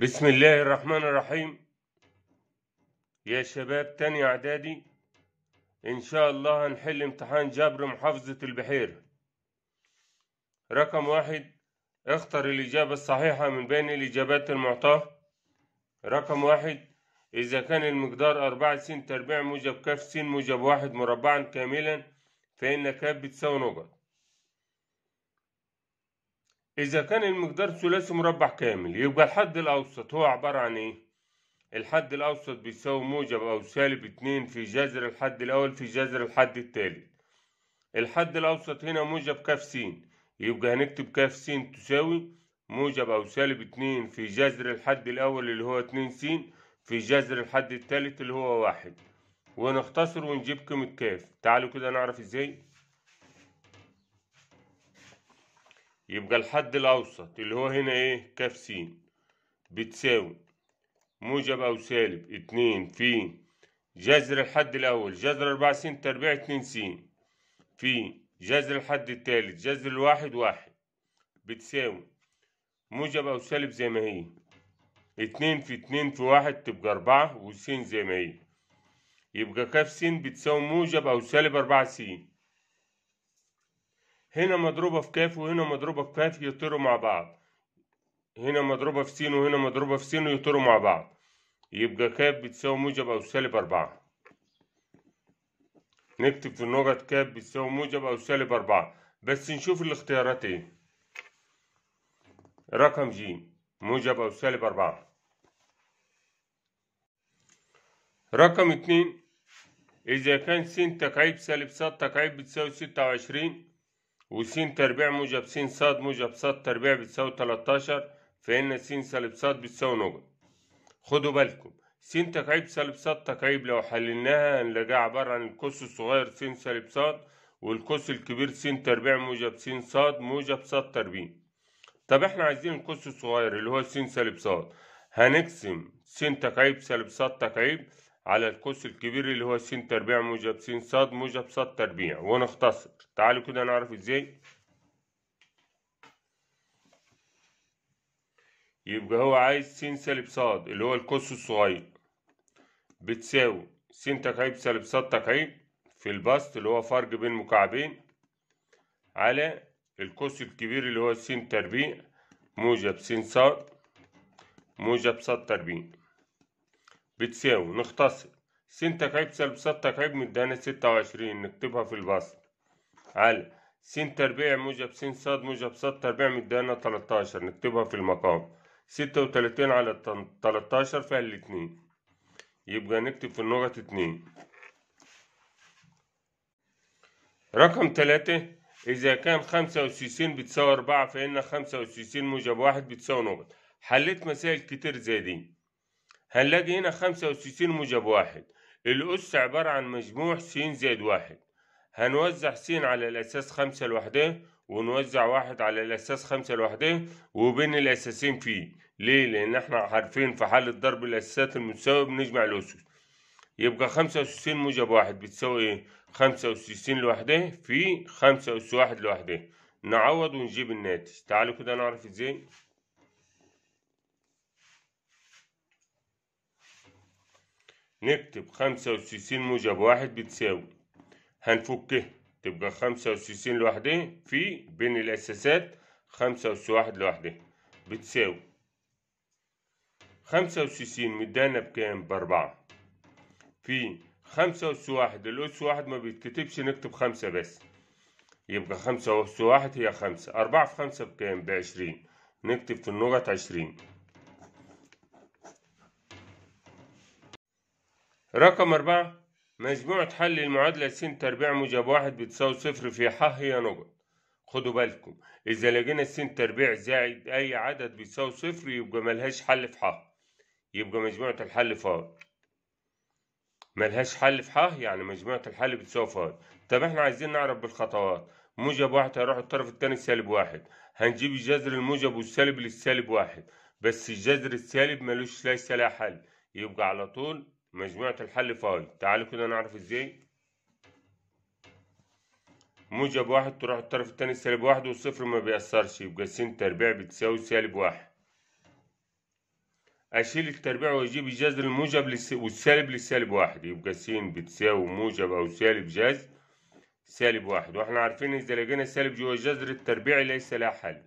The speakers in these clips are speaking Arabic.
بسم الله الرحمن الرحيم يا شباب تاني اعدادي ان شاء الله هنحل امتحان جبر محافظة البحيرة رقم واحد اختر الاجابة الصحيحة من بين الاجابات المعطاة رقم واحد اذا كان المقدار اربعة س تربيع موجب كاف س موجب واحد مربعا كاملا فان كاف بتساوي نقط إذا كان المقدار ثلاثي مربع كامل يبقى الحد الأوسط هو عبارة عن إيه؟ الحد الأوسط بيساوي موجب أو سالب اتنين في جذر الحد الأول في جذر الحد التالت الحد الأوسط هنا موجب كاف س يبقى هنكتب كاف س تساوي موجب أو سالب اتنين في جذر الحد الأول اللي هو اتنين س في جذر الحد التالت اللي هو واحد ونختصر ونجيب قيمة كاف تعالوا كده نعرف ازاي يبقى الحد الأوسط اللي هو هنا إيه كاف س بتساوي موجب أو سالب اتنين في جذر الحد الأول جذر أربعة س تربيع اتنين س في جذر الحد التالت جذر الواحد واحد بتساوي موجب أو سالب زي ما هي اتنين في اتنين في واحد تبقى أربعة وس زي ما هي يبقى كاف س بتساوي موجب أو سالب أربعة س هنا مضروبة في كاف وهنا مضروبة في كاف يطيروا مع بعض هنا مضروبة في سين وهنا مضروبة في سين يطيروا مع بعض يبقى كاف بتساوي موجب أو سالب أربعة نكتب في النقط كاف بتساوي موجب أو سالب أربعة بس نشوف الاختيارات ايه رقم ج موجب أو سالب أربعة رقم اتنين إذا كان س تكعيب سالب ص تكعيب بتساوي ستة وعشرين وس تربيع موجب س ص موجب ص تربيع بتساوي 13 فإن س سالب ص بتساوي نقط. خدوا بالكم س تكعيب سالب ص تكعيب لو حللناها هنلاقيها عبارة عن القوس الصغير س سالب ص والقوس الكبير س تربيع موجب س ص موجب ص تربيع طب احنا عايزين القوس الصغير اللي هو س سالب ص هنقسم س تكعيب سالب ص تكعيب على القوس الكبير اللي هو س تربيع موجب س ص موجب ص تربيع ونختصر تعالوا كده نعرف ازاي يبقى هو عايز س سالب ص اللي هو القوس الصغير بتساوي س تكعيب سالب ص تكعيب في البسط اللي هو فرق بين مكعبين على القوس الكبير اللي هو س تربيع موجب س ص موجب ص تربيع بتساوي نختصر س تكعيب سالب س تكعيب مدانا ستة وعشرين نكتبها في البسط على س تربيع موجب س ص موجب ص تربيع مدانا تلتاشر نكتبها في المقام ستة وتلاتين على تلتاشر فيها الاتنين يبقى نكتب في النقط اتنين رقم تلاتة إذا كان خمسة وستين بتساوي أربعة فإن خمسة وستين موجب واحد بتساوي نقط حليت مسائل كتير زي دي هنلاقي هنا خمسة وستين موجب واحد الأس عبارة عن مجموع س زائد واحد هنوزع س على الأساس خمسة لوحده ونوزع واحد على الأساس خمسة لوحده وبين الأساسين فيه ليه؟ لأن احنا عارفين في حالة ضرب الأساسات المتساوية بنجمع الأسس يبقى خمسة وستين موجب واحد بتساوي ايه؟ خمسة وستين لوحده في خمسة أس واحد لوحده نعوض ونجيب الناتج تعالوا كده نعرف ازاي نكتب خمسة وستين موجب واحد بتساوي هنفكها تبقى خمسة وستين لوحدها في بين الأساسات خمسة وستين واحد لوحدها بتساوي خمسة وستين مدانا بكام بأربعة في خمسة وستين واحد الأس واحد ما بيتكتبش نكتب خمسة بس يبقى خمسة وستين واحد هي خمسة أربعة في خمسة بكام بعشرين نكتب في النقط عشرين رقم أربعة مجموعة حل المعادلة س تربيع موجب واحد بتساوي صفر في ح هي نقط خدوا بالكم إذا لقينا س تربيع زائد أي عدد بتساوي صفر يبقى ملهاش حل في ح يبقى مجموعة الحل فاض ملهاش حل في ح يعني مجموعة الحل بتساوي فاض طب احنا عايزين نعرف بالخطوات موجب واحد هيروح الطرف التاني سالب واحد هنجيب الجذر الموجب والسالب للسالب واحد بس الجذر السالب ملوش ليس لا حل يبقى على طول مجموعة الحل فاي تعالوا كده نعرف ازاي موجب واحد تروح الطرف التاني سالب واحد والصفر ما بيأثرش يبقى س تربيع بتساوي سالب واحد أشيل التربيع وأجيب الجذر الموجب والسالب للسالب واحد يبقى س بتساوي موجب أو سالب جذر سالب واحد واحنا عارفين إذا لقينا سالب جوه الجذر التربيعي ليس لها حل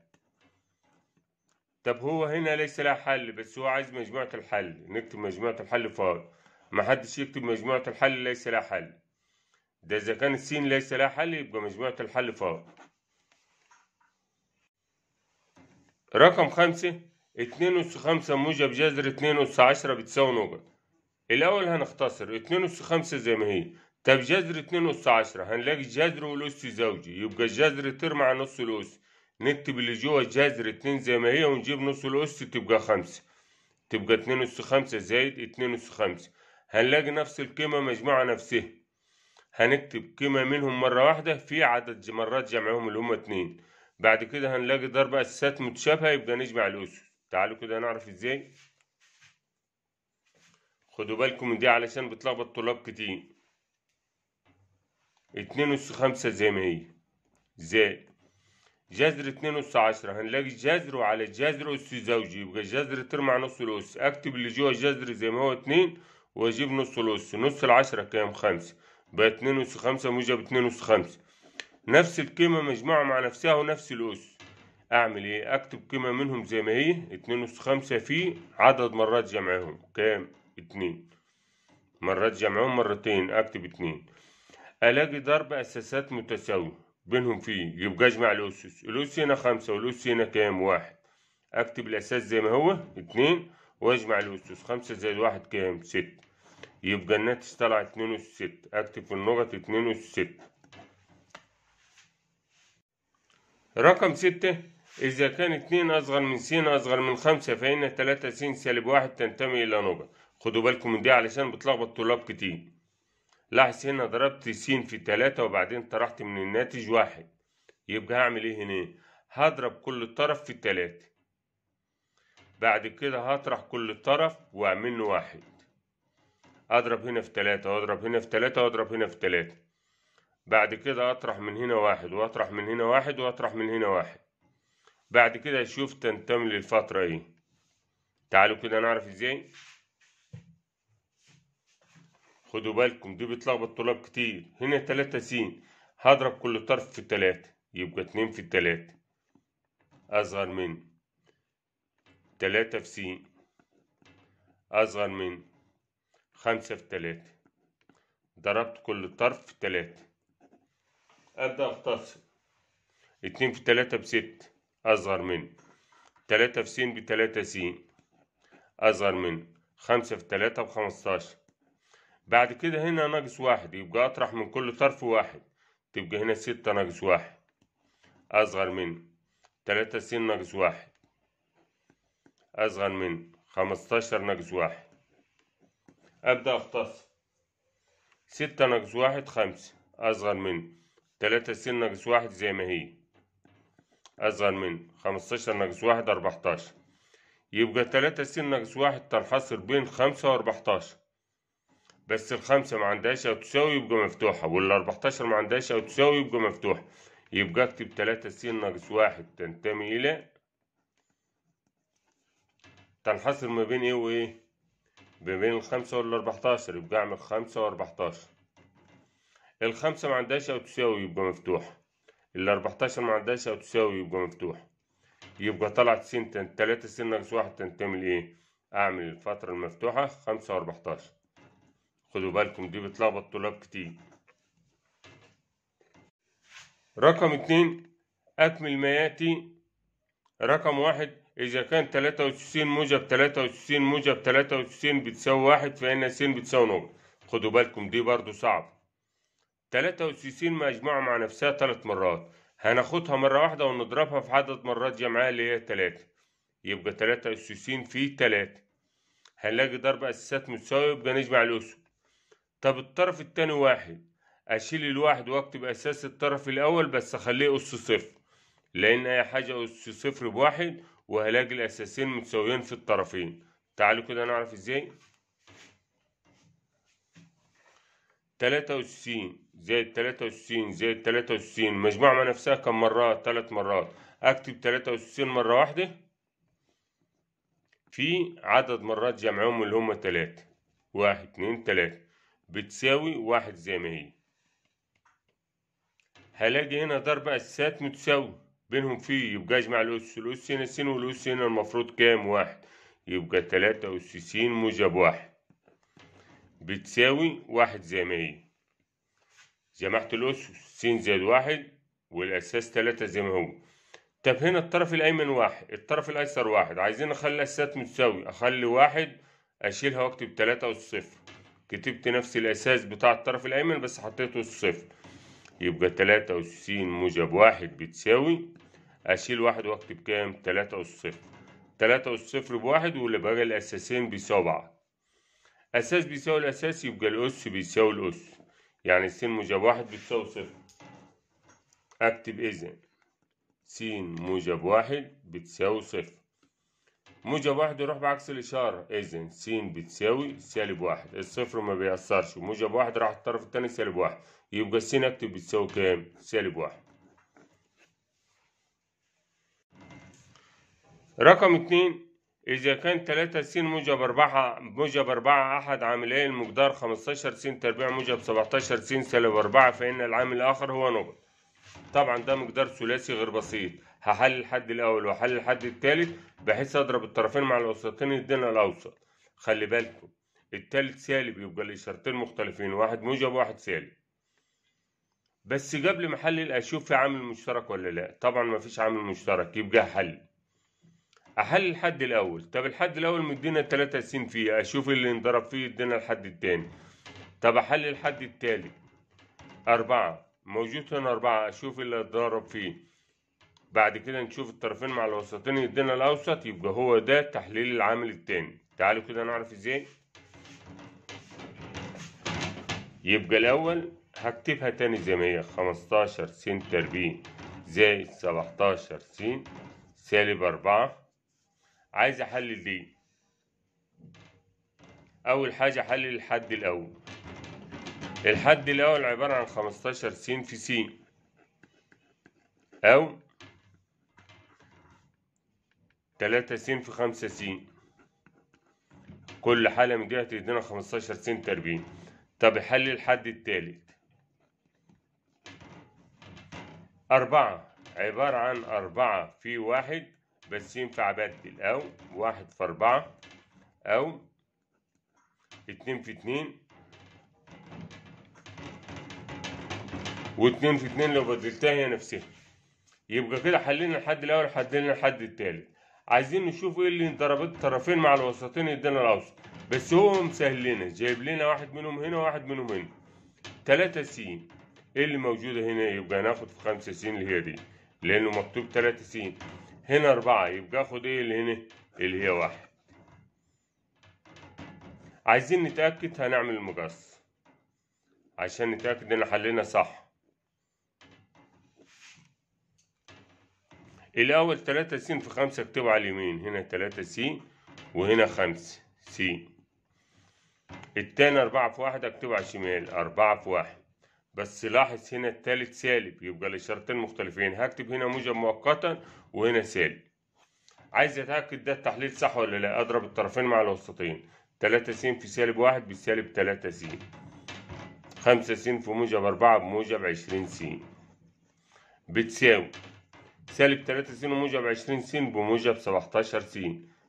طب هو هنا ليس لها حل بس هو عايز مجموعة الحل نكتب مجموعة الحل فاضي ما حدش يكتب مجموعة الحل ليس لها حل ده إذا كان السين ليس لها حل يبقى مجموعة الحل فار رقم خمسة اتنين أس خمسة موجب جذر اتنين أس عشرة بتساوي نقط الأول هنختصر اتنين أس خمسة زي ما هي طب جذر اتنين أس عشرة هنلاقي الجذر والأس زوجي يبقى الجذر ترمع نص الأس نكتب اللي جوه الجذر اتنين زي ما هي ونجيب نص الأس تبقى خمسة تبقى اتنين أس خمسة زائد اتنين أس خمسة هنلاقي نفس القيمة مجموعة نفسها هنكتب قيمة منهم مرة واحدة في عدد مرات جمعهم اللي هما اتنين بعد كده هنلاقي ضرب أساسات متشابهة يبقى نجمع الأسس تعالوا كده نعرف ازاي خدوا بالكم من دي علشان بتلخبط طلاب كتير اتنين أس خمسة زي ما هي زائد جذر اتنين أس عشرة هنلاقي جذر وعلى جذر أس زوجي يبقى جذر ترمع نص الأس أكتب اللي جوه الجذر زي ما هو اتنين واجيب نص الأس نص العشرة كام خمسة بقى اتنين أس خمسة موجب اتنين أس خمسة نفس القيمة مجموعة مع نفسها ونفس الأس أعمل إيه؟ أكتب قيمة منهم زي ما هي اتنين أس خمسة في عدد مرات جمعهم كام؟ اتنين مرات جمعهم مرتين أكتب اتنين ألاقي ضرب أساسات متساوية بينهم فيه يبقى اجمع الأسس الأس هنا خمسة والأس هنا كام؟ واحد أكتب الأساس زي ما هو اتنين واجمع الأسس خمسة زائد واحد كام؟ ستة يبقى الناتج طلع اتنين أس ستة أكتب في النقط اتنين أس ستة رقم ستة إذا كان اتنين أصغر من س أصغر من خمسة فإن تلاتة س سالب واحد تنتمي إلى نقط خدوا بالكم من دي علشان بتلخبط طلاب كتير لاحظ هنا ضربت س في تلاتة وبعدين طرحت من الناتج واحد يبقى هعمل ايه هنا هضرب كل طرف في التلاتة بعد كده هطرح كل طرف واعمل له واحد اضرب هنا في تلاتة واضرب هنا في تلاتة واضرب هنا في تلاتة بعد كده اطرح من هنا واحد واطرح من هنا واحد واطرح من هنا واحد بعد كده اشوف تنتمي للفترة ايه تعالوا كده نعرف ازاي خدوا بالكم دي بتلخبط طلاب كتير هنا تلاتة س هضرب كل طرف في تلاتة يبقى اتنين في تلاتة أصغر من تلاتة في س أصغر من خمسة في تلاتة ضربت كل طرف في تلاتة أبدأ أختصر اتنين في تلاتة بست أصغر من تلاتة في س بتلاتة س أصغر من خمسة في تلاتة بخمستاشر بعد كده هنا ناقص واحد يبقى أطرح من كل طرف واحد تبقى هنا ستة ناقص واحد أصغر من تلاتة س ناقص واحد أصغر من خمستاشر ناقص واحد أبدأ أفطس ستة ناقص واحد خمسة أصغر من تلاتة س ناقص واحد زي ما هي أصغر من خمستاشر ناقص واحد أربعتاشر يبقى تلاتة س ناقص واحد تنحصر بين خمسة وأربعتاشر بس الخمسة ما عندهاش أو تساوي يبقى مفتوحة والأربعتاشر ما عندهاش أو تساوي يبقى مفتوحة يبقى أكتب تلاتة سين ناقص واحد تنتمي إلى تنحصر ما بين إيه وإيه بين الخمسة والأربعتاشر يبقى أعمل خمسة وأربعتاشر الخمسة ما عندهاش أو تساوي يبقى مفتوح الأربعتاشر ما عندهاش أو تساوي يبقى مفتوح يبقى طلعت سين تن تلاتة سين ناقص واحد تنتمي لإيه؟ أعمل الفترة المفتوحة خمسة وأربعتاشر خدوا بالكم دي بتلخبط طلاب كتير رقم اتنين أكمل ما يأتي رقم واحد إذا كان 93 موجب 93 موجب 93 بتساوي واحد فإن س بتساوي نقطة خدوا بالكم دي برضو صعب 93 مجموعة مع نفسها تلات مرات هناخدها مرة واحدة ونضربها في عدد مرات جمعها اللي هي تلاتة يبقى تلاتة أس س في تلاتة هنلاقي ضرب أساسات متساوية يبقى نجمع الأسهم طب الطرف التاني واحد أشيل الواحد وأكتب أساس الطرف الأول بس أخليه أس صفر لأن أي حاجة أس صفر بواحد وهلاج الأساسين متساويين في الطرفين تعالوا كده نعرف ازاي تلاتة وستين زائد تلاتة وستين زائد تلاتة وستين مجموعة مع نفسها كم مرة؟ تلات مرات أكتب تلاتة وستين مرة واحدة في عدد مرات جمعهم اللي هما تلاتة واحد اتنين تلاتة بتساوي واحد زي ما هي هلاقي هنا ضرب أساسات متساوي بينهم في يبقى اجمع الأس الأس هنا س والأس هنا المفروض كام واحد يبقى تلاتة أس س موجب واحد بتساوي واحد زي ما هي جمعت الأس س زائد واحد والأساس تلاتة زي ما هو طب هنا الطرف الأيمن واحد الطرف الأيسر واحد عايزين أخلي الأساسات متساوي أخلي واحد أشيلها وأكتب تلاتة اس صفر كتبت نفس الأساس بتاع الطرف الأيمن بس حطيته الصفر يبقى تلاتة اس س موجب واحد بتساوي أشيل واحد وأكتب كام؟ تلاتة أس صفر تلاتة أس صفر بواحد واللي بقى الأساسين بيساوي بعض أساس بيساوي الأساس يبقى الأس بيساوي الأس يعني س موجب واحد بتساوي صفر أكتب إذن س موجب واحد بتساوي صفر موجب واحد يروح بعكس الإشارة إذن س بتساوي سالب واحد الصفر ما بيأثرش موجب واحد راح الطرف التاني سالب واحد يبقى س أكتب بتساوي كام؟ سالب واحد رقم اتنين إذا كان تلاتة س موجب أربعة موجب أربعة أحد عاملي المقدار خمستاشر س تربيع موجب سبعتاشر س سالب أربعة فإن العامل الآخر هو نقط طبعا ده مقدار ثلاثي غير بسيط هحل الحد الأول وحل الحد التالت بحيث أضرب الطرفين مع الأوسطين يدينا الأوسط خلي بالكم التالت سالب يبقى الإشارتين مختلفين واحد موجب وواحد سالب بس قبل ما أحلل أشوف في عامل مشترك ولا لأ طبعا مفيش عامل مشترك يبقى حل احل الحد الاول طب الحد الاول مدينا سين فيه اشوف اللي انضرب فيه ادينا الحد التاني طب احل الحد التالت أربعة موجود هنا أربعة أشوف اللي اتضرب فيه بعد كده نشوف الطرفين مع الوسطين يدينا الأوسط يبقى هو ده تحليل العامل التاني تعالوا كده نعرف ازاي يبقى الأول هكتبها تاني زي ما هي خمستاشر س تربيع زائد سبعتاشر س سالب أربعة عايز احلل دي اول حاجه احلل الحد الاول الحد الاول عباره عن 15 س في س او 3 س في 5 س كل حاله من دي هتدينا 15 س تربيع طب احلل الحد الثالث أربعة عبارة عن أربعة في واحد بس ينفع أبدل أو واحد في أربعة أو اتنين في اتنين واتنين في اتنين لو بدلتها هي نفسها يبقى كده حلينا الحد الأول حلينا الحد التالت عايزين نشوف ايه اللي انضربت الطرفين مع الوسطين يدينا الاوسط بس هو مسهل لنا جايب لنا واحد منهم هنا وواحد منهم هنا تلاتة س ايه اللي موجودة هنا يبقى هناخد في خمسة س اللي هي دي لأنه مكتوب تلاتة س هنا أربعة يبقى آخد إيه اللي هنا اللي هي واحد عايزين نتأكد هنعمل مقص عشان نتأكد إن حلينا صح الأول تلاتة س في خمسة اكتبوا على اليمين هنا تلاتة س وهنا خمسة س التاني أربعة في واحد اكتبه على الشمال أربعة في واحد بس لاحظ هنا التالت سالب يبقى الإشارتين مختلفين هكتب هنا موجب مؤقتا وهنا سالب عايز أتأكد ده التحليل صح ولا لا أضرب الطرفين مع الوسطين تلاتة س في سالب واحد بسالب تلاتة س خمسة س في موجب أربعة بموجب عشرين س بتساوي سالب تلاتة س وموجب عشرين س بموجب سبعتاشر س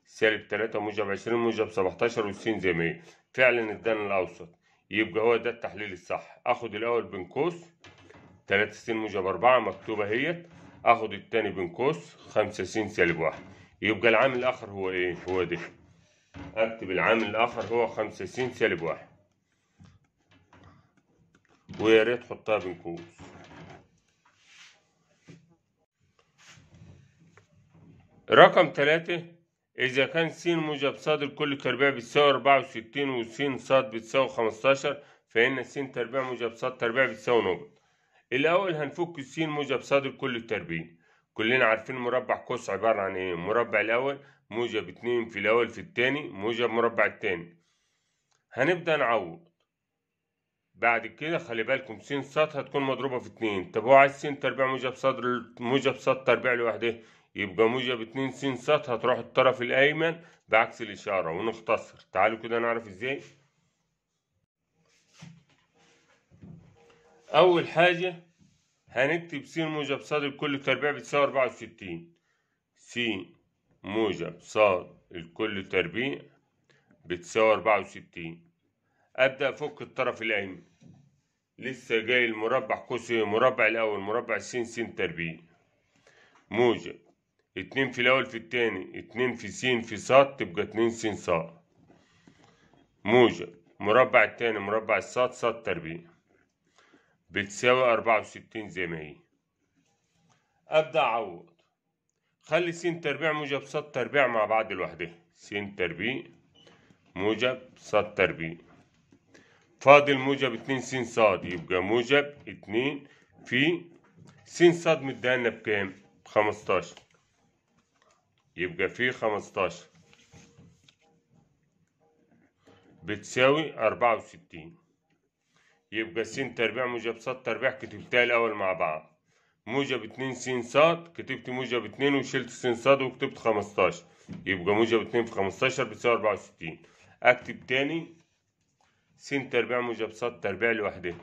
سالب تلاتة موجب عشرين موجب سبعتاشر والس زي ما هي فعلا ادانا الأوسط يبقى هو ده التحليل الصح اخد الاول بين قوس 3 س موجب 4 مكتوبه اهيت اخد التاني بين قوس 5 س سالب 1 يبقى العامل الاخر هو ايه هو ده اكتب العامل الاخر هو 5 س سالب 1 ويا ريت حطها بين قوس رقم 3 إذا كان س موجب ص كل تربيع بتساوي أربعة وستين وس ص بتساوي خمستاشر فإن س تربيع موجب ص تربيع بتساوي نقط الأول هنفك س موجب ص لكل تربيع. كلنا عارفين مربع قوس عبارة عن إيه مربع الأول موجب اتنين في الأول في التاني موجب مربع التاني هنبدأ نعوض بعد كده خلي بالكم س ص هتكون مضروبة في اتنين طب هو عايز س تربيع موجب ص موجب ص تربيع لوحده إيه؟ يبقى موجب 2 س س هتروح الطرف الأيمن بعكس الإشارة ونختصر تعالوا كده نعرف إزاي أول حاجة هنكتب س موجب ص الكل تربيع بتساوي 64 س موجب ص الكل تربيع بتساوي 64 أبدأ أفك الطرف الأيمن لسه جاي المربع قوس مربع الأول مربع س س تربيع موجب اتنين في الاول في التاني اتنين في س في ص تبقى اتنين س ص موجب مربع التاني مربع الص ص تربيع بتساوي أربعة وستين زي ما هي أبدأ أعوض خلي س تربيع موجب ص تربيع مع بعض لوحدها س تربيع موجب ص تربيع فاضل موجب اتنين س ص يبقى موجب اتنين في س ص مديهالنا بكام؟ بخمستاشر يبقى فيه خمستاشر بتساوي أربعة وستين يبقى س تربيع موجب ص تربيع كتبتها الأول مع بعض موجب اتنين س ص كتبت موجب اتنين وشلت س ص وكتبت خمستاشر يبقى موجب اتنين في خمستاشر بتساوي أربعة وستين أكتب تاني س تربيع موجب ص تربيع لوحدها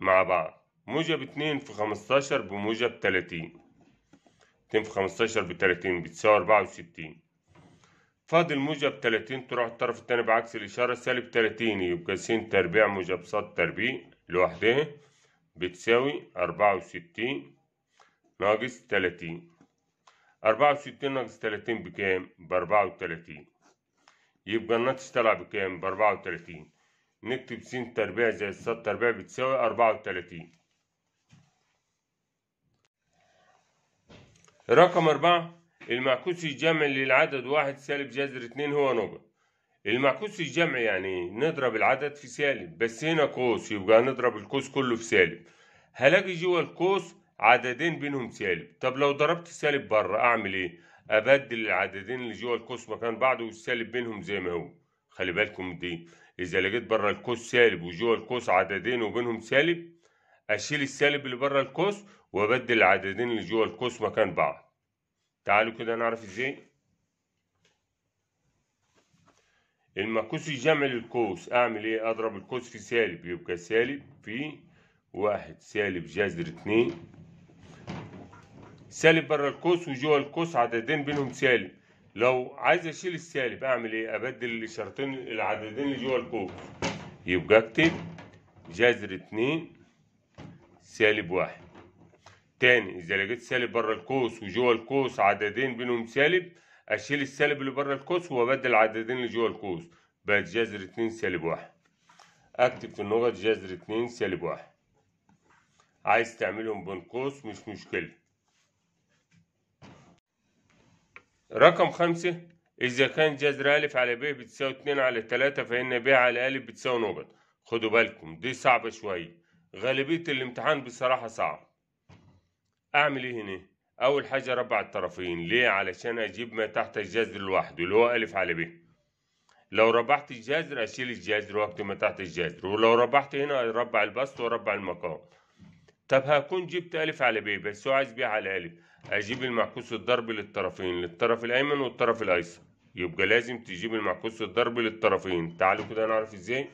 مع بعض موجب اتنين في خمستاشر بموجب تلاتين. 2 في 15 ب 30 بتساوي 64 فاضل موجب 30 تروح الطرف الثاني بعكس الإشارة سالب 30 يبقى س تربيع موجب ص تربيع لوحده بتساوي 64 ناقص 30 64 ناقص 30 بكام؟ ب 34 يبقى الناتج طلع بكام؟ ب 34 نكتب س تربيع زائد ص تربيع بتساوي 34 رقم أربعة المعكوس الجمعي للعدد واحد سالب جذر اتنين هو نقط المعكوس الجمعي يعني نضرب العدد في سالب بس هنا قوس يبقى نضرب القوس كله في سالب هلاقي جوه القوس عددين بينهم سالب طب لو ضربت سالب بره أعمل إيه؟ أبدل العددين اللي جوه القوس مكان بعض والسالب بينهم زي ما هو خلي بالكم دي إذا لقيت بره القوس سالب وجوه القوس عددين وبينهم سالب أشيل السالب اللي بره القوس وأبدل العددين اللي جوه القوس مكان بعض تعالوا كده نعرف ازاي المقوس الجمعي للقوس اعمل ايه اضرب القوس في سالب يبقى سالب في واحد سالب جذر اتنين سالب بره القوس وجوه القوس عددين بينهم سالب لو عايز اشيل السالب اعمل ايه ابدل الشرطين العددين اللي جوه القوس يبقى اكتب جذر اتنين سالب واحد تاني إذا لقيت سالب بره القوس وجوه القوس عددين بينهم سالب أشيل السالب اللي بره القوس وأبدل العددين اللي جوه القوس بقت جذر اتنين سالب واحد أكتب في النقط جذر اتنين سالب واحد عايز تعملهم بين قوس مش مشكلة رقم خمسة إذا كان جذر ا على ب بتساوي اتنين على تلاتة فإن ب على ا بتساوي نقط خدوا بالكم دي صعبة شوية غالبية الامتحان بصراحة صعب اعمل ايه هنا اول حاجه اربع الطرفين ليه علشان اجيب ما تحت الجذر لوحده اللي هو الف على ب لو ربحت الجذر اشيل الجذر واكتب ما تحت الجذر ولو ربحت هنا اربع البسط واربع المقام طب هكون جبت الف على ب بس هو عايز ب على الف اجيب المعكوس الضرب للطرفين للطرف الايمن والطرف الايسر يبقى لازم تجيب المعكوس الضرب للطرفين تعالوا كده نعرف ازاي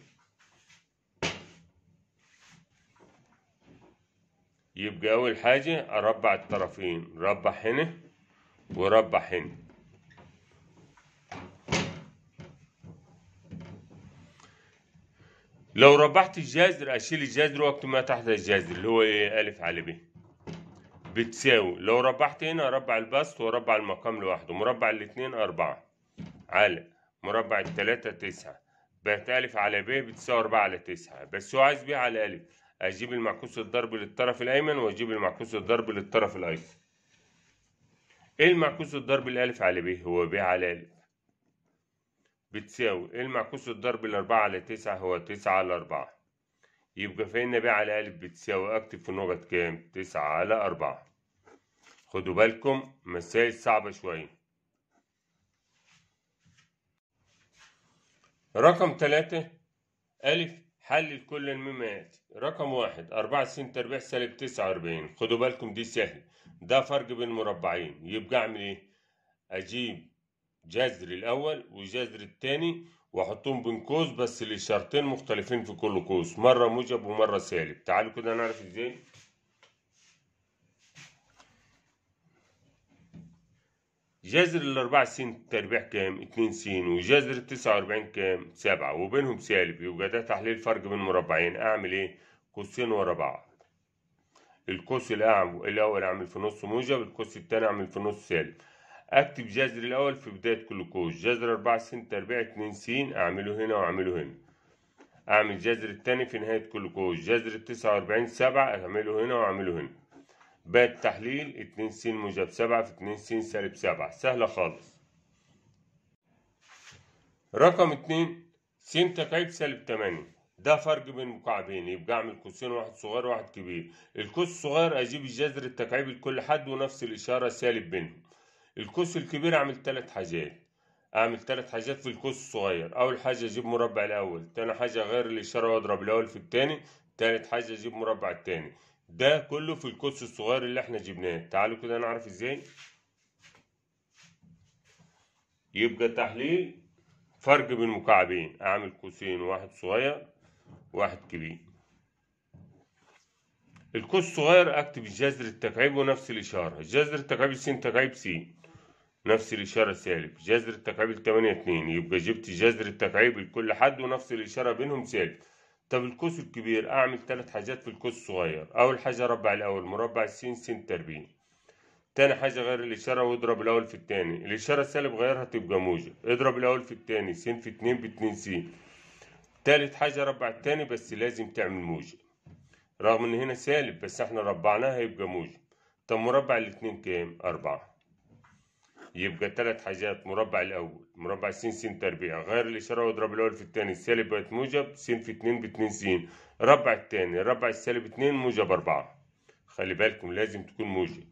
يبقى أول حاجة أربع الطرفين ربع هنا وربع هنا لو ربحت الجذر أشيل الجذر وقت ما تحت الجذر اللي هو إيه ألف على ب بتساوي لو ربحت هنا أربع البسط وأربع المقام لوحده مربع الاتنين أربعة على مربع التلاتة تسعة بقت ألف على ب بتساوي أربعة على تسعة بس هو عايز ب على ألف أجيب المعكوس الضرب للطرف الأيمن وأجيب المعكوس الضرب للطرف الأيسر إيه المعكوس الضرب الألف على ب هو ب على ألف بتساوي إيه المعكوس الضرب الأربعة على تسعة هو تسعة على أربعة يبقى فإن ب على ألف بتساوي أكتب في النقط كام تسعة على أربعة خدوا بالكم مسائل صعبة شوية رقم تلاتة ألف حلل كل الميمات رقم واحد أربعة س بيع سالب تسعة وأربعين خدوا بالكم دي سهل ده فرق بين مربعين يبقى أعمل إيه؟ أجيب جذر الأول وجذر التاني وأحطهم بين قوس بس لشرطين مختلفين في كل قوس مرة موجب ومرة سالب تعالوا كده نعرف إزاي جذر 4 سين تربيع كام؟ اتنين سين وجذر ال وأربعين كام؟ سبعة وبينهم سالب يبقى ده تحليل فرق بين مربعين أعمل إيه؟ قوسين ورا بعض القوس الأول أعمل في نص موجب القوس التاني أعمل في نص سالب أكتب جذر الأول في بداية كل قوس جذر 4 سين تربيع اتنين سين أعمله هنا وأعمله هنا أعمل جذر التاني في نهاية كل قوس جذر ال وأربعين سبعة أعمله هنا وأعمله هنا ب التحليل 2 س موجب 7 في 2 س سالب 7 سهلة خالص رقم 2 س تكعيب سالب 8 ده فرق بين مكعبين يبقى اعمل قوسين واحد صغير وواحد كبير القوس الصغير اجيب الجذر التكعيبي لكل حد ونفس الاشاره سالب بينهم القوس الكبير اعمل ثلاث حاجات اعمل ثلاث حاجات في القوس الصغير اول حاجه اجيب مربع الاول تاني حاجه اغير الاشاره واضرب الاول في التاني تالت حاجه اجيب مربع التاني ده كله في القدس الصغير اللي احنا جبناه تعالوا كده نعرف ازاي يبقى تحليل فرق بين مكعبين اعمل قوسين واحد صغير واحد كبير القوس الصغير اكتب الجذر التكعيب ونفس الاشاره جذر التكعيب س تكعيب س نفس الاشاره سالب جذر التكعيب 8 2 يبقى جبت جذر التكعيب لكل حد ونفس الاشاره بينهم سالب طب القوس الكبير أعمل ثلاث حاجات في القوس الصغير أول حاجة ربع الأول مربع س س تربيع تاني حاجة غير الإشارة واضرب الأول في التاني الإشارة سالب غيرها تبقى موجب اضرب الأول في التاني س في اتنين باتنين س تالت حاجة ربع التاني بس لازم تعمل موجب رغم إن هنا سالب بس إحنا ربعناها يبقى موجب طب مربع الاتنين كام؟ أربعة يبقى ثلاث حاجات مربع الاول مربع س س تربيع غير الاشاره واضرب الاول في الثاني سالب بقت موجب س في 2 ب 2 س ربع الثاني ربع السالب 2 موجب 4 خلي بالكم لازم تكون موجب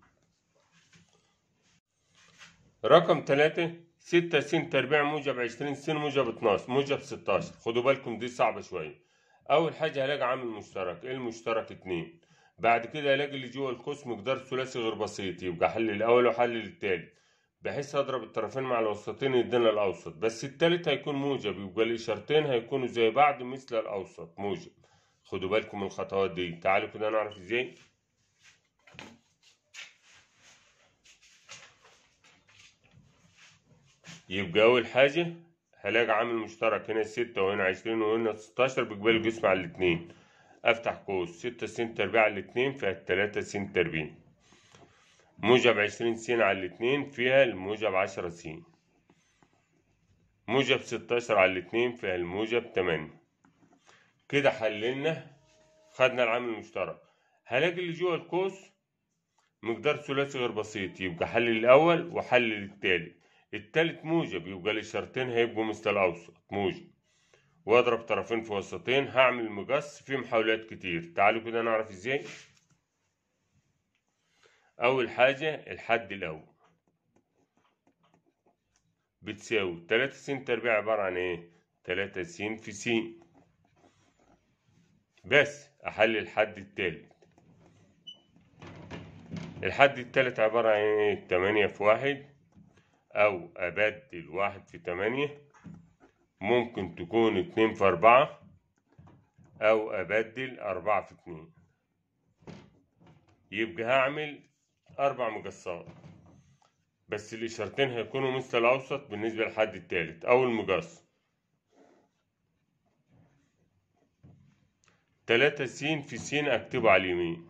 رقم 3 6 س تربيع موجب 20 س موجب 12 موجب 16 خدوا بالكم دي صعبه شويه اول حاجه هلاقي عامل مشترك المشترك 2 إيه بعد كده الاقي اللي جوه القوس مقدار ثلاثي غير بسيط يبقى حل الاول وحل التالت بحيث هضرب الطرفين مع الوسطين يدينا الأوسط بس التالت هيكون موجب يبقى الإشارتين هيكونوا زي بعض مثل الأوسط موجب خدوا بالكم من الخطوات دي تعالوا كده نعرف ازاي يبقى أول حاجة هلاقي عامل مشترك هنا ستة وهنا عشرين وهنا ستاشر بقبال الجسم على الاتنين أفتح قوس ستة سنتر تربيع على الاتنين فيها تلاتة سنتر تربيع موجب عشرين س على الاتنين فيها الموجب عشرة س موجب ستاشر على الاتنين فيها الموجب تمانية كده حللنا خدنا العامل المشترك هلاقي اللي جوه القوس مقدار ثلاثي غير بسيط يبقى حلل الأول وحلل التالت التالت موجب يبقى الإشارتين هيبقوا مثل الأوسط موجب واضرب طرفين في وسطين هعمل مقص في محاولات كتير تعالوا كده نعرف ازاي أول حاجة الحد الأول بتساوي تلاتة س تربيع عبارة عن إيه؟ تلاتة س في س بس أحل الحد التالت الحد التالت عبارة عن إيه؟ تمانية في واحد أو أبدل واحد في تمانية ممكن تكون اتنين في أربعة أو أبدل أربعة في اتنين يبقى هعمل أربع مقصات بس الإشارتين هيكونوا مثل الأوسط بالنسبة للحد التالت أو المجسر تلاتة س في س أكتبه على اليمين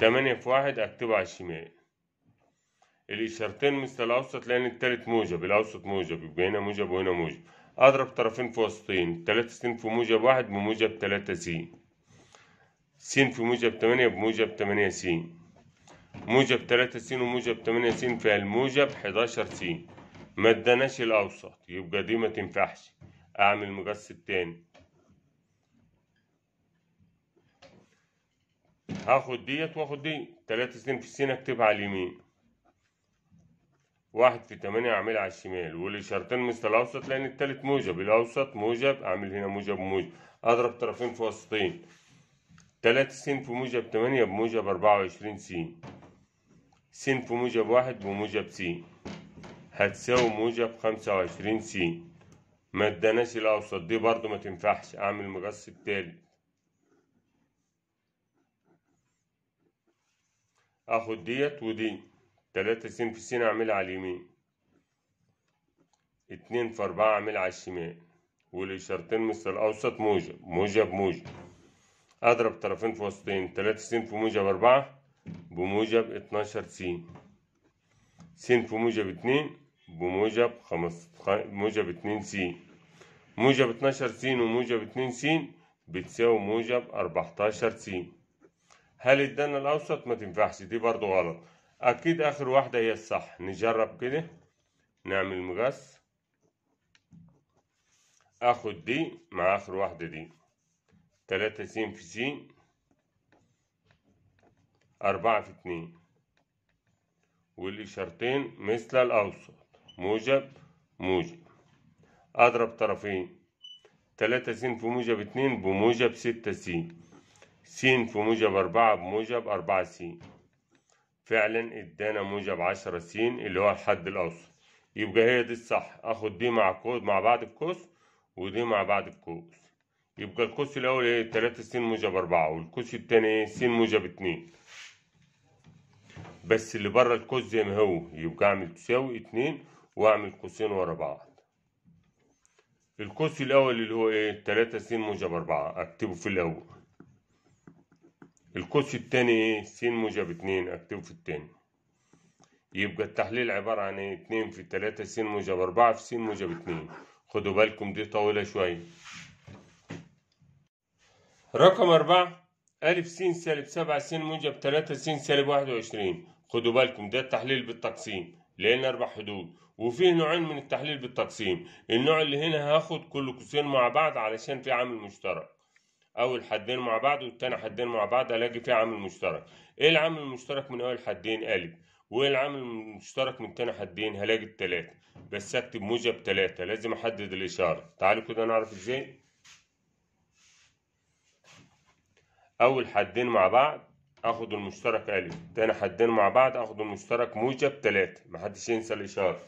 تمانية في واحد أكتبه على الشمال الإشارتين مثل الأوسط لأن التالت موجب الأوسط موجب يبقى هنا موجب وهنا موجب أضرب طرفين في وسطين تلاتة س في موجب واحد بموجب تلاتة س س في موجب 8 بموجب 8 س موجب 3 س وموجب 8 س فالموجب 11 س ما اداناش الاوسط يبقى دي ما تنفعش اعمل مقص التاني هاخد ديت واخد دي 3 س في س اكتبها على اليمين واحد في تمانية أعملها على الشمال والإشارتين مثل الأوسط لأن التالت موجب الأوسط موجب أعمل هنا موجب موجب أضرب طرفين في وسطين تلاتة س في موجب تمانية بموجب أربعة وعشرين س، س في موجب واحد بموجب س هتساوي موجب خمسة وعشرين س، مدناش الأوسط دي برضه متنفعش أعمل مقص التالت، أخد ديت ودي تلاتة س في س أعملها على اليمين، اتنين في أربعة أعملها على الشمال، والإشارتين مثل الأوسط موجب موجب موجب. أضرب طرفين في وسطين تلاتة س في موجب أربعة بموجب اتناشر س س في موجب اتنين بموجب خمس بموجب اتنين س موجب اتناشر س وموجب اتنين س بتساوي موجب أربعتاشر س هل ادانا الأوسط ما تنفعش دي برضو غلط أكيد آخر واحدة هي الصح نجرب كده نعمل مقاس اخد دي مع اخر واحدة دي تلاتة س في س أربعة في اتنين والإشارتين مثل الأوسط موجب موجب أضرب طرفين تلاتة س في موجب اتنين بموجب ستة س س في موجب أربعة بموجب أربعة س فعلا ادانا موجب عشرة س اللي هو الحد الأوسط يبقى هي دي الصح اخد دي مع كوز مع بعض الكوس ودي مع بعض الكوس يبقى القوس الاول ايه تلاتة س موجب اربعة والقوس التاني ايه س موجب اتنين بس اللي بره القوس زي ما هو يبقى اعمل تساوي اتنين واعمل قوسين ورا بعض القوس الاول اللي هو ايه تلاتة س موجب اربعة اكتبه في الاول القوس التاني ايه س موجب اتنين اكتبه في التاني يبقى التحليل عبارة عن ايه اتنين في تلاتة س موجب اربعة في س موجب اتنين خدوا بالكم دي طويلة شوية رقم أربعة أ س سالب سبعة س موجب تلاتة س سالب واحد وعشرين خدوا بالكم ده التحليل بالتقسيم لأن أربع حدود وفيه نوعين من التحليل بالتقسيم النوع اللي هنا هاخد كل قوسين مع بعض علشان في عامل مشترك أول حدين مع بعض والتاني حدين مع بعض ألاقي فيه عامل مشترك إيه العامل المشترك من أول حدين أ وإيه العامل المشترك من تاني حدين هلاقي التلاتة بس أكتب موجب تلاتة لازم أحدد الإشارة تعالوا كده نعرف إزاي أول حدين مع بعض اخد المشترك الف تاني حدين مع بعض اخد المشترك موجب تلاتة محدش ينسى الاشارة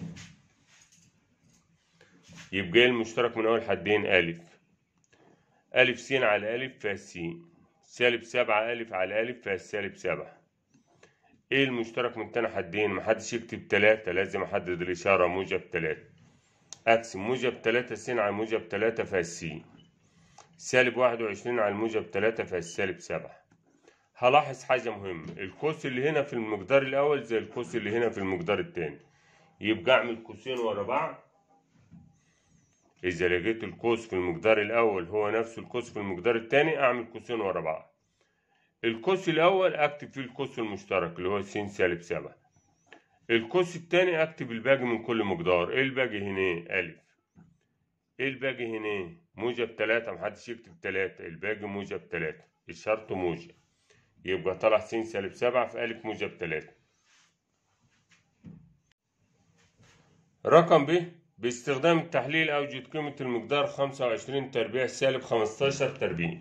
يبقى إيه المشترك من اول حدين الف الف س على الف فيها س سالب سبعة الف على الف فيها سالب سبعة ايه المشترك من تاني حدين محدش يكتب تلاتة لازم احدد الاشارة موجب تلاتة اقسم موجب تلاتة س على موجب تلاتة فيها س سالب واحد وعشرين على الموجب تلاتة السالب سبعة هلاحظ حاجة مهمة القوس اللي هنا في المقدار الأول زي القوس اللي هنا في المقدار التاني يبقى أعمل قوسين ورا بعض إذا لقيت القوس في المقدار الأول هو نفس القوس في المقدار التاني أعمل قوسين ورا بعض القوس الأول أكتب فيه القوس المشترك اللي هو س سالب سبعة القوس التاني أكتب الباقي من كل مقدار إيه الباقي هنا أ إيه الباقي هنا موجب تلاتة محدش يكتب تلاتة الباقي موجب تلاتة الشرط موجب يبقى طلع س سالب سبعة في ألف موجب تلاتة رقم ب باستخدام التحليل أوجد قيمة المقدار خمسة وعشرين تربيع سالب خمستاشر تربيع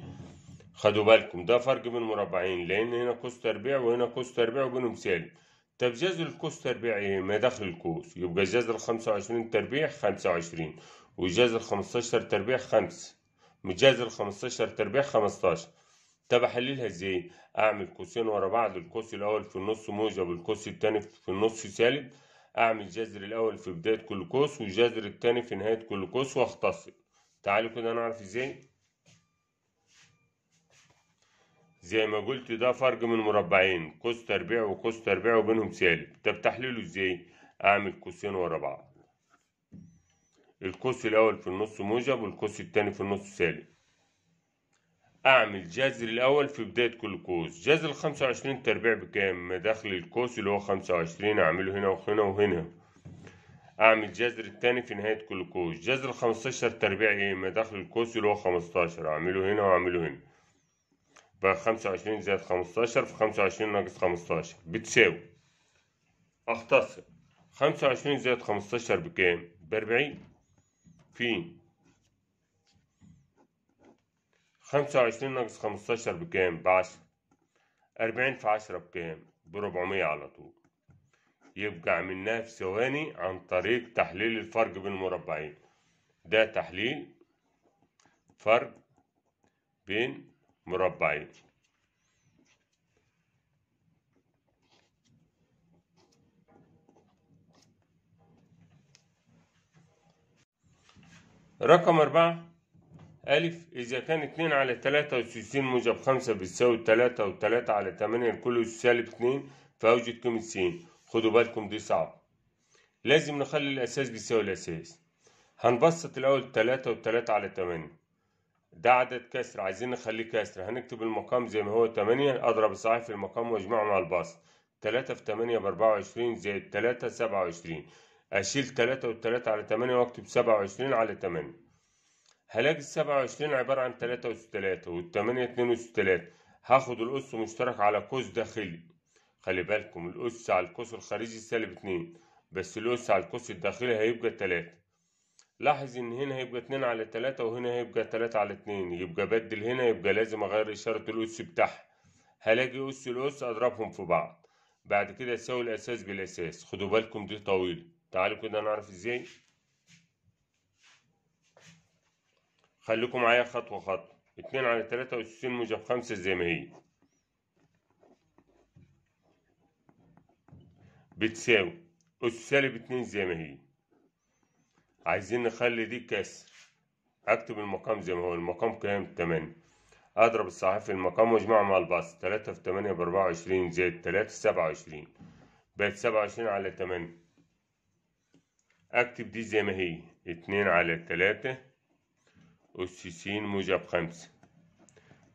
خدوا بالكم ده فرق بين مربعين لأن هنا قوس تربيع وهنا قوس تربيع وبينهم سالب طب جذر القوس تربيع ايه؟ ما دخل القوس يبقى جذر الخمسة وعشرين تربيع خمسة وعشرين وجذر 15 تربيع 5 مجذر 15 تربيع 15 طب احللها ازاي اعمل قوسين ورا بعض القوس الاول في النص موجب والقوس التاني في النص سالب اعمل جذر الاول في بدايه كل قوس وجذر التاني في نهايه كل قوس واختصر تعالوا كده نعرف ازاي زي ما قلت ده فرق من مربعين قوس تربيع وقوس تربيع وبينهم سالب طب تحليله ازاي اعمل قوسين ورا بعض القوس الأول في النص موجب والقوس التاني في النص سالب أعمل جذر الأول في بداية كل قوس جذر الخمسة وعشرين تربيع بكام مداخل القوس اللي هو خمسة وعشرين أعمله هنا وهنا وهنا أعمل جذر التاني في نهاية كل قوس جذر الخمستاشر تربيع إيه مداخل القوس اللي هو خمستاشر أعمله هنا وأعمله هنا بقى خمسة وعشرين زائد خمستاشر في خمسة وعشرين ناقص خمستاشر بتساوي أختصر خمسة وعشرين زائد خمستاشر بكام بأربعين في خمسة وعشرين ناقص خمستاشر بكام؟ بعشرة أربعين في عشرة بكام؟ بربعمية على طول يبقى عملناها في ثواني عن طريق تحليل الفرق بين المربعين ده تحليل فرق بين مربعين رقم أربعة ألف إذا كان اتنين على تلاتة وستين موجب خمسة بتساوي تلاتة وتلاتة على تمانية الكل سالب اتنين فأوجد قيمة س خدوا بالكم دي صعبة لازم نخلي الأساس بيساوي الأساس هنبسط الأول تلاتة وتلاتة على تمانية ده عدد كسر عايزين نخليه كسر هنكتب المقام زي ما هو تمانية أضرب الصحيح في المقام وأجمعه مع البسط تلاتة في تمانية بأربعة وعشرين زائد تلاتة سبعة وعشرين أشيل تلاتة وتلاتة على تمانية وأكتب سبعة وعشرين على تمانية هلاقي السبعة وعشرين عبارة عن تلاتة أس تلاتة والتمانية اتنين أس تلاتة هاخد الأس مشترك على قوس داخلي خلي بالكم الأس على القوس الخارجي سالب اتنين بس الأس على القوس الداخلي هيبقى تلاتة لاحظ إن هنا هيبقى اتنين على تلاتة وهنا هيبقى تلاتة على اتنين يبقى بدل هنا يبقى لازم أغير إشارة الأس بتاعها هلاقي أس الأس أضربهم في بعض بعد كده أساوي الأساس بالأساس خدوا بالكم دي طويلة. تعالوا كده نعرف ازاي خليكم معايا خطوة خطوة اتنين على تلاتة وستين موجب خمسة زي ما هي بتساوي أس سالب اتنين زي ما هي عايزين نخلي دي كسر أكتب المقام زي ما هو المقام كام تمانية أضرب الصحيح في المقام وأجمعه مع البسط تلاتة في تمانية بأربعة وعشرين زائد تلاتة سبعة وعشرين بقت سبعة وعشرين على تمانية اكتب دي زي ما هي اتنين على تلاتة أس س موجب خمسة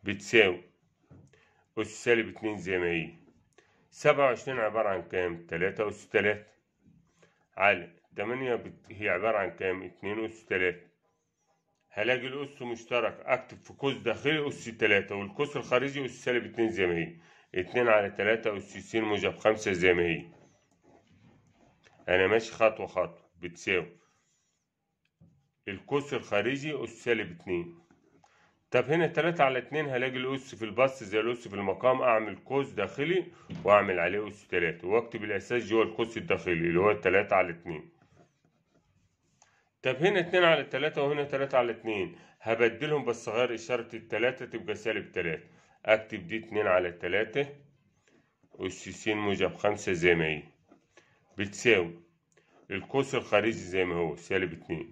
بتساوي أس سالب اتنين زي ما هي سبعة وعشرين عبارة عن كام؟ تلاتة أس تلاتة على تمانية هي عبارة عن كام؟ اتنين أس تلاتة هلاقي الأس مشترك أكتب في قوس داخلي أس تلاتة والقوس الخارجي أس سالب اتنين زي ما هي اتنين على تلاتة أس س موجب خمسة زي ما هي أنا ماشي خطوة خطوة بتساوي القوس الخارجي أس سالب اتنين طب هنا تلاتة على اتنين هلاقي الأس في البسط زي الأس في المقام أعمل قوس داخلي وأعمل عليه أس تلاتة وأكتب الأساس جوه القوس الداخلي اللي هو تلاتة على اتنين طب هنا اتنين على تلاتة وهنا تلاتة على اتنين هبدلهم بس غير إشارة التلاتة تبقى سالب تلاتة أكتب دي اتنين على تلاتة أس س موجب خمسة زي ما هي بتساوي القوس الخارجي زي ما هو سالب اتنين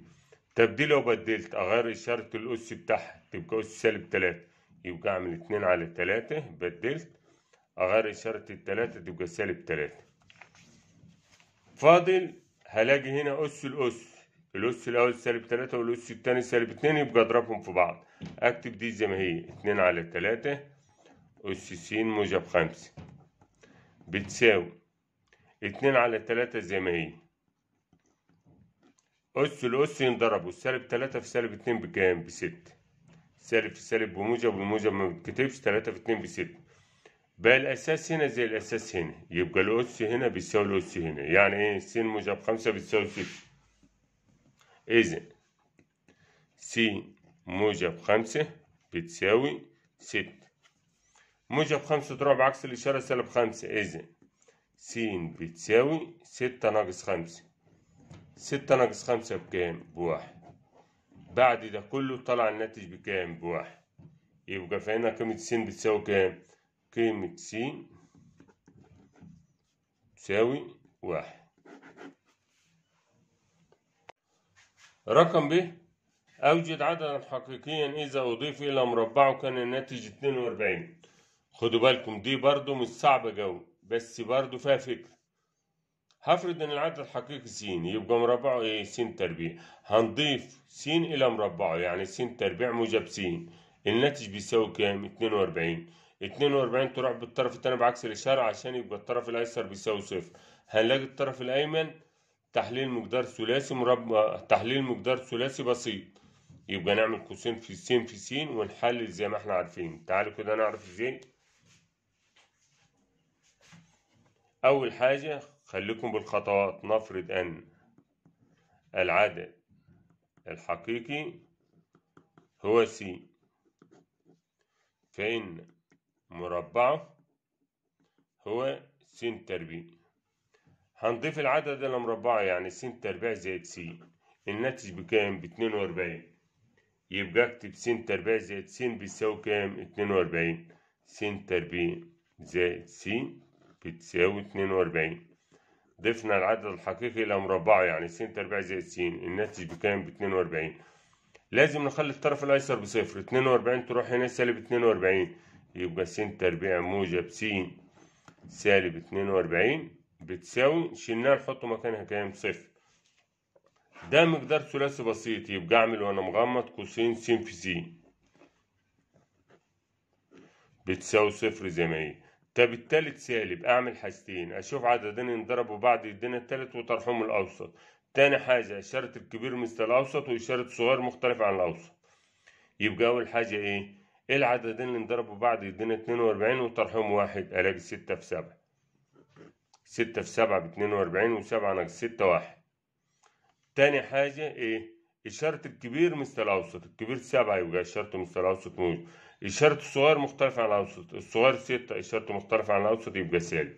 طب لو بدلت اغير اشارة الاس بتاعها تبقى اس سالب تلاتة يبقى اعمل اتنين على تلاتة بدلت اغير اشارة التلاتة تبقى سالب تلاتة فاضل هلاقي هنا اس الاس الاس الاول سالب تلاتة والاس التاني سالب اتنين يبقى اضربهم في بعض اكتب دي زي ما هي اتنين على تلاتة اس س موجب خمسة بتساوي اتنين على تلاتة زي ما هي أس الأس ينضربوا سالب تلاتة في سالب اتنين بكام بستة سالب في سالب بموجب والموجب ما بتكتبش تلاتة في اتنين بستة بقى الأساس هنا زي الأساس هنا يبقى الأس هنا بيساوي الأس هنا يعني إيه س موجب خمسة بتساوي ستة إذا س موجب خمسة بتساوي ستة موجب خمسة ضرب عكس الإشارة سالب خمسة إذا س بتساوي ستة ناقص خمسة ستة ناقص خمسة بكام بواحد بعد ده كله طلع الناتج بكام بواحد يبقى فهنا قيمة س بتساوي كام قيمة س تساوي واحد رقم ب أوجد عددا حقيقيا إذا أضيف إلى مربعه كان الناتج 42 خدوا بالكم دي برضو مش صعبة جوي بس برضو فيها فكرة هفرض ان العدد الحقيقي س يبقى مربعه ايه س تربيع هنضيف س الى مربعه يعني س تربيع موجب س الناتج بيساوي كام 42 42 تروح بالطرف التاني بعكس الإشارة عشان يبقى الطرف الأيسر بيساوي صفر هنلاقي الطرف الأيمن تحليل مقدار ثلاثي مربع تحليل مقدار ثلاثي بسيط يبقى نعمل قوسين في س في س ونحلل زي ما احنا عارفين تعالوا كده نعرف ازاي أول حاجة خليكم بالخطوات نفرض أن العدد الحقيقي هو س فإن مربعه هو س تربيع هنضيف العدد إلى مربعه يعني س تربيع زائد س الناتج بكام؟ باتنين وأربعين يبقى اكتب س تربيع زائد س بتساوي كام؟ اتنين وأربعين س تربيع زائد س بتساوي اتنين وأربعين ضفنا العدد الحقيقي إلى مربعه يعني س تربيع زائد س الناتج بكام باتنين وأربعين لازم نخلي الطرف الأيسر بصفر اتنين وأربعين تروح هنا سالب اتنين وأربعين يبقى س تربيع موجب س سالب اتنين وأربعين بتساوي شلناها نحطه مكانها كام صفر ده مقدار ثلاثي بسيط يبقى أعمل وأنا مغمض قوسين س في س بتساوي صفر زي ما هي طب التالت سالب اعمل حاجتين اشوف عددين انضربوا بعض يدينا التالت وطرحهم الاوسط تاني حاجة إشارة الكبير مثل الأوسط وإشارة الصغير مختلف عن الأوسط يبقى أول حاجة إيه؟ إيه العددين اللي انضربوا بعض يدينا اتنين وأربعين وطرحهم واحد ألاقي ستة في سبعة ستة في سبعة باتنين وأربعين وسبعة ناقص ستة واحد تاني حاجة إيه؟ إشارة الكبير مثل الأوسط الكبير سبعة يبقى إشارته مثل الأوسط موجود إشارة الصغير مختلفة عن الأوسط الصغير ستة إشارته مختلفة عن الأوسط يبقى سالب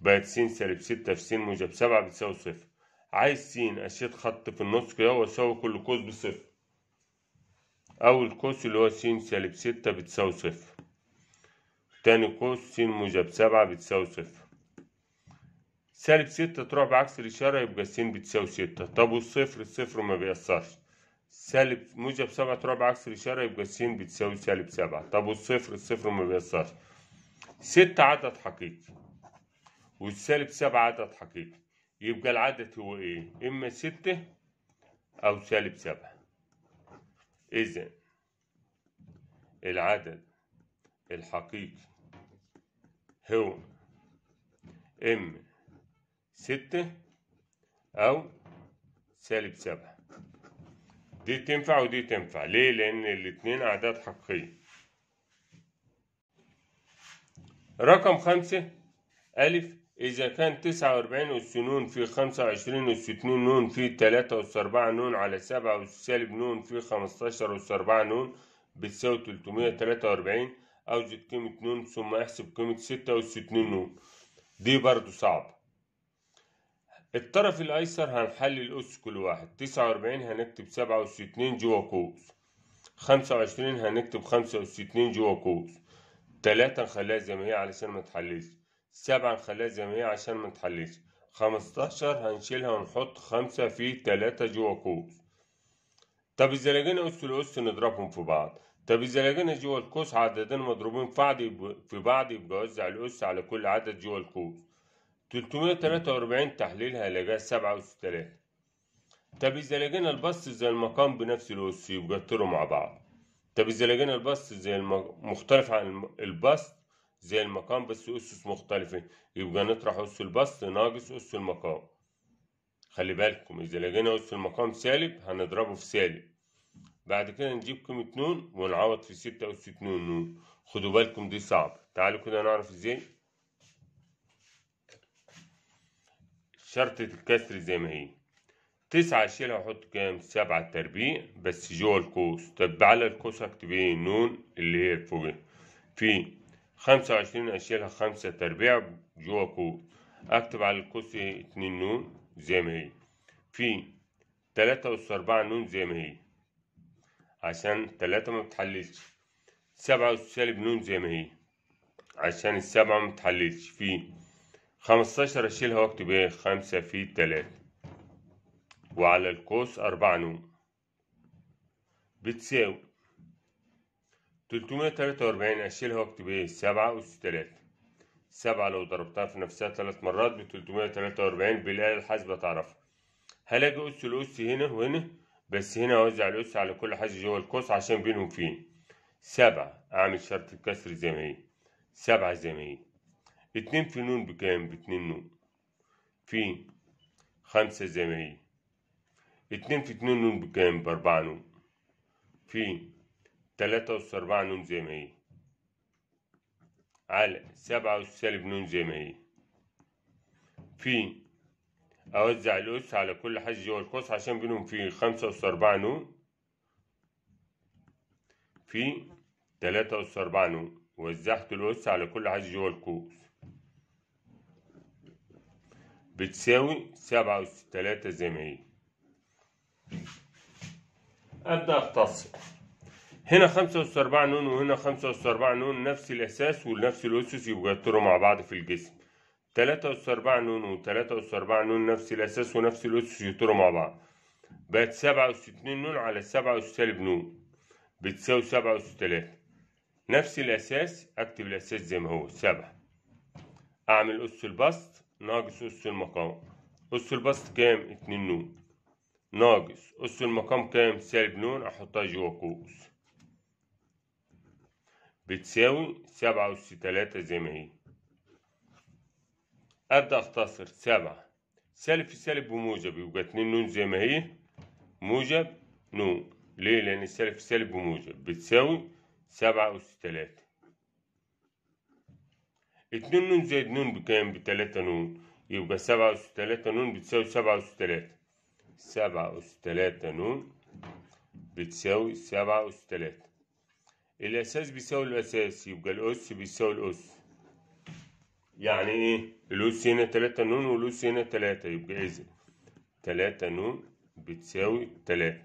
بقت س سالب ستة في س موجب سبعة بتساوي صفر عايز س أشيل خط في النص كده وأساوي كل قوس بصفر أول قوس اللي هو س سالب ستة بتساوي صفر تاني قوس س موجب سبعة بتساوي صفر سالب ستة تروح بعكس الإشارة يبقى س بتساوي ستة طب والصفر الصفر ما بيأثرش سالب موجب سبعة ربع عكس الإشارة يبقى س بتساوي سالب سبعة طب والصفر الصفر ما بيأثرش ستة عدد حقيقي والسالب سبعة عدد حقيقي يبقى العدد هو إيه؟ إما ستة أو سالب سبعة إذا العدد الحقيقي هو إما ستة أو سالب سبعة دي تنفع ودي تنفع ليه لان الاتنين اعداد حقيقية رقم خمسة ألف إذا كان تسعة وأربعين أس نون في خمسة وعشرين أس اتنين نون في تلاتة أس أربعة نون على سبعة أس سالب نون في خمستاشر أس أربعة نون بتساوي تلتمية تلاتة وأربعين أوجد قيمة نون ثم احسب قيمة ستة أس اتنين نون دي برضو صعبة الطرف الايسر هنحلل الأس كل واحد تسعة واربعين هنكتب سبعة اس اتنين جوا قوس خمسة وعشرين هنكتب خمسة اس اتنين جوا قوس تلاتة نخليها زي ما هي علشان تحلش سبعة نخليها زي ما هي عشان تحلش خمستاشر هنشيلها ونحط خمسة في تلاتة جوا قوس طب إذا لقينا أس لأس نضربهم في بعض طب إذا لقينا جوا القوس عددين مضروبين في بعض يبقى وزع الأس على كل عدد جوا القوس 343 تحليل هيلاقيها 7000 طب إذا لقينا البسط زي المقام بنفس الأس يبقى مع بعض طب إذا لقينا البسط زي الم... مختلف عن البسط زي المقام بس أسس مختلفة يبقى نطرح أس البسط ناقص أس المقام خلي بالكم إذا لقينا أس المقام سالب هنضربه في سالب بعد كده نجيب قيمة نون ونعوض في ستة أس اتنين نون خدوا بالكم دي صعبة تعالوا كده نعرف إزاي شرطة الكسر زي ما هي تسعة أشيلها وأحط كام سبعة تربيع بس جوا القوس طب على القوس اكتب ايه النون اللي هي فوق في خمسة وعشرين أشيلها خمسة تربيع جوا قوس أكتب على القوس اتنين نون زي ما هي في تلاتة أس أربعة نون زي ما هي عشان تلاتة ما بتحللش سبعة أس سالب نون زي ما هي عشان السبعة ما بتحللش في خمستاشر أشيلها وأكتب إيه خمسة في تلاتة وعلى القوس أربعة نون بتساوي تلتمية تلاتة وأربعين أشيلها وأكتب إيه سبعة أس تلاتة سبعة لو ضربتها في نفسها تلات مرات بتلتمية تلاتة وأربعين بالآلة الحاسبة تعرفها هلاقي أس الأس هنا وهنا بس هنا أوزع الأس على كل حاجة جوه القوس عشان بينهم فين سبعة أعمل شرط الكسر زي ما هي سبعة زي ما هي اتنين في نون بكام باتنين نون في خمسة زي ما هي اتنين في اتنين نون بكام بأربعة نون في تلاتة أس أربعة نون زي ما هي على سبعة أس سالب نون زي ما هي في أوزع الأس على كل حاجة جوه القوس عشان بينهم في خمسة أس أربعة نون في تلاتة أس أربعة نون وزعت الأس على كل حاجة جوه القوس بتساوي سبعة وتلاتة زي ما هي أبدأ أختصر هنا خمسة أس أربعة نون وهنا خمسة أس أربعة نون نفس الأساس ونفس الأسس يبقى يتروا مع بعض في الجسم تلاتة أس أربعة نون وتلاتة أس أربعة نون نفس الأساس ونفس الأسس يتروا مع بعض بقت سبعة أس اتنين نون على سبعة أس سالب نون بتساوي سبعة أس تلاتة نفس الأساس أكتب الأساس زي ما هو سبعة أعمل أس البسط ناقص أس المقام أس البسط كام؟ اتنين نون ناقص أس المقام كام؟ سالب نون أحطها جوا قوس بتساوي سبعة أس تلاتة زي ما هي أبدأ أختصر سبعة سالب في سالب بموجب يبقى اتنين نون زي ما هي موجب نون ليه؟ لأن السالب في سالب بموجب بتساوي سبعة أس تلاتة اتنين نون زائد نون بكام بتلاتة نون يبقى سبعة أس تلاتة نون بتساوي سبعة أس تلاتة سبعة أس تلاتة نون بتساوي سبعة أس تلاتة الأساس بيساوي الأساس يبقى الأس بيساوي الأس يعني إيه الأس هنا تلاتة نون والأس هنا تلاتة يبقى إذا تلاتة نون بتساوي تلاتة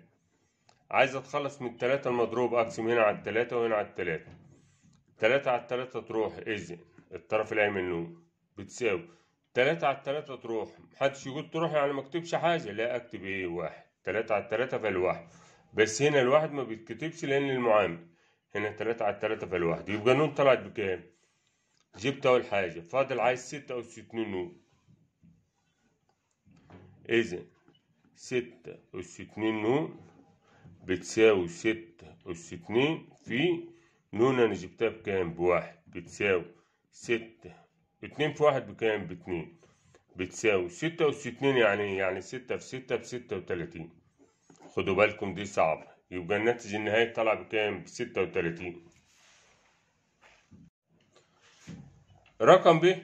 عايز أتخلص من التلاتة المضروب أقسم هنا على التلاتة وهنا على التلاتة تلاتة على التلاتة تروح إذن الطرف الأيمن له بتساوي تلاتة على تلاتة تروح محدش يقول تروح يعني ما حاجة لا اكتب ايه واحد تلاتة على تلاتة فالواحد بس هنا الواحد ما بيتكتبش لأن المعامل هنا تلاتة على تلاتة فالواحد يبقى نون طلعت بكام؟ جبت أول حاجة فاضل عايز ستة أو ستين نون إذا ستة أس اتنين نون بتساوي ستة أس اتنين في نون أنا جبتها بكام؟ بواحد بتساوي ستة اتنين في واحد بكام باتنين بتساوي ستة أس اتنين يعني يعني ستة في ستة بستة وتلاتين خدوا بالكم دي صعبة يبقى الناتج النهائي طلع بكام بستة وتلاتين رقم ب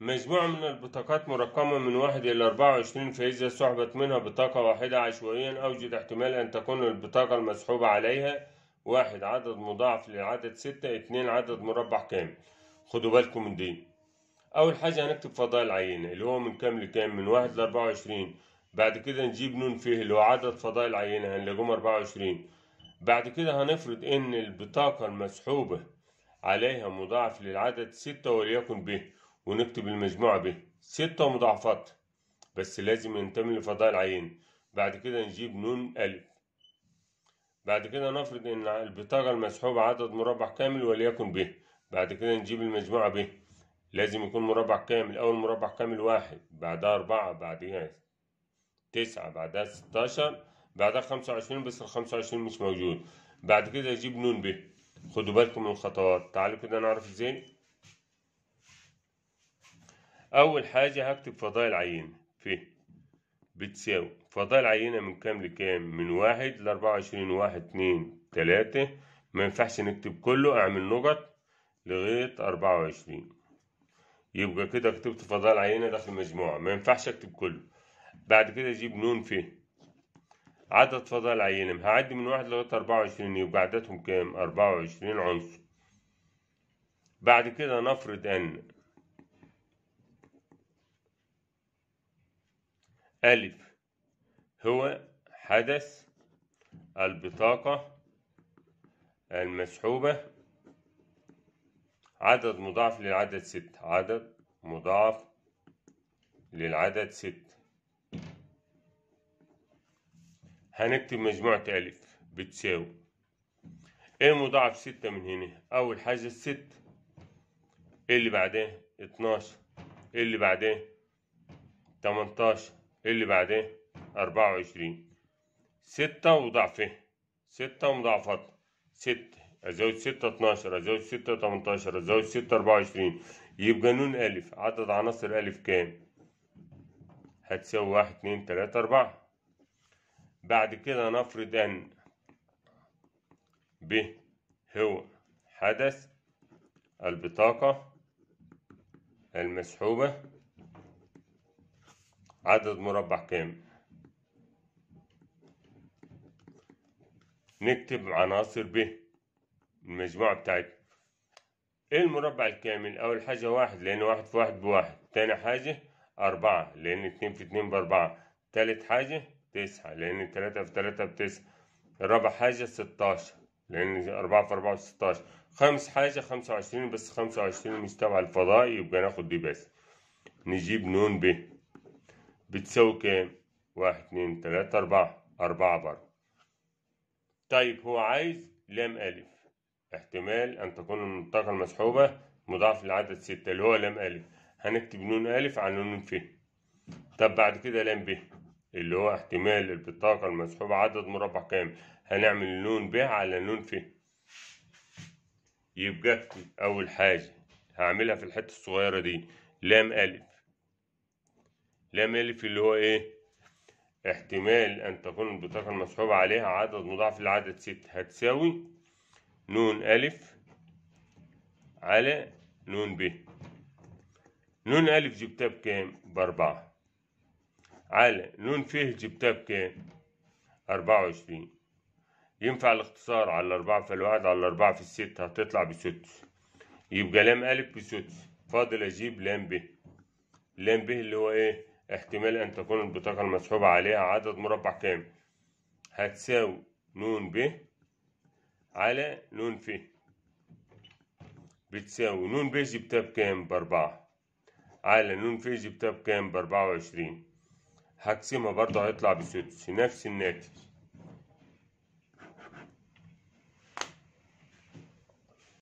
مجموعة من البطاقات مرقمة من واحد إلى أربعة وعشرين فإذا سحبت منها بطاقة واحدة عشوائيا أوجد احتمال أن تكون البطاقة المسحوبة عليها واحد عدد مضاعف لعدد ستة اتنين عدد مربع كامل خدوا بالكم من دي اول حاجه هنكتب فضاء العينه اللي هو من كام لكام من واحد لاربعة وعشرين بعد كده نجيب نون فيه اللي هو عدد فضاء العينه هنلاقيهم اربعة وعشرين بعد كده هنفرض ان البطاقه المسحوبه عليها مضاعف للعدد ستة وليكن ب ونكتب المجموعة ب ستة مضاعفات بس لازم ينتمي لفضاء العين بعد كده نجيب نون ألف بعد كده نفرض إن البطاقة المسحوبة عدد مربع كامل وليكن ب بعد كده نجيب المجموعة ب لازم يكون مربع كامل أول مربع كامل واحد بعدها أربعة بعدها تسعة بعدها ستاشر بعدها خمسة وعشرين بس الخمسة وعشرين مش موجود بعد كده أجيب نون ب خدوا بالكم من الخطوات تعالوا كده نعرف ازاي أول حاجة هكتب فضائل العينة في بتساوي فضائل العينة من كام لكام من واحد لأربعة وعشرين واحد اتنين تلاتة مينفعش نكتب كله أعمل نقط لغاية أربعة وعشرين يبقى كده كتبت فضاء العينة داخل مجموعة ما ينفعش أكتب كله بعد كده أجيب نون فيه عدد فضاء العينة هعدي من واحد لغاية أربعة وعشرين يبقى عددهم كام أربعة وعشرين عنصر بعد كده نفرض أن ألف هو حدث البطاقة المسحوبة عدد مضاعف للعدد ستة عدد مضاعف للعدد ستة هنكتب مجموعة ألف بتساوي ايه مضاعف ستة من هنا أول حاجة إيه اللي بعدها اتناشر اللي بعدها تمنتاشر اللي بعدها أربعة وعشرين ستة وضعفه ستة ومضاعفات ستة ازود ستة اتناشر ازود ستة تمنتاشر ازود ستة أربعة وعشرين يبقى ن ا عدد عناصر ا كام؟ هتساوي واحد اتنين تلاتة أربعة بعد كده نفرض أن ب هو حدث البطاقة المسحوبة عدد مربع كام؟ نكتب عناصر ب المجموعة بتاعت المربع الكامل اول حاجة واحد لان واحد في واحد بواحد تاني حاجة اربعة لان اتنين في اتنين باربعة تالت حاجة تسعة لان تلاتة في تلاتة بتسعة رابع حاجة ستاشر لان اربعة في اربعة ستاشر خامس حاجة خمسة وعشرين بس خمسة وعشرين مش تبع الفضاء يبقى ناخد دي بس نجيب نون ب بتساوي كام واحد اتنين تلاتة اربعة اربعة بره طيب هو عايز لام الف احتمال أن تكون المنطقة المسحوبة مضاعف لعدد ستة اللي هو لام ألف هنكتب نون ألف على نون ف طب بعد كده لام ب اللي هو احتمال البطاقة المسحوبة عدد مربع كام هنعمل نون ب على نون ف يبقى أول حاجة هعملها في الحتة الصغيرة دي لام ألف لام ألف اللي هو إيه؟ احتمال أن تكون البطاقة المسحوبة عليها عدد مضاعف لعدد ستة هتساوي نون ألف على نون ب نون ألف جبتها بكام؟ بأربعة على نون ف جبتها بكام؟ أربعة وعشرين ينفع الاختصار على الأربعة في الواحد على الأربعة في الست هتطلع بست يبقى لام ألف بست فاضل أجيب لام ب لام ب اللي هو إيه؟ احتمال أن تكون البطاقة المسحوبة عليها عدد مربع كام؟ هتساوي نون ب على ن ف بتساوي ن ب جبتها بكام بأربعة على ن ف جبتها بكام بأربعة وعشرين هقسمها برضه هيطلع بسدس نفس الناتج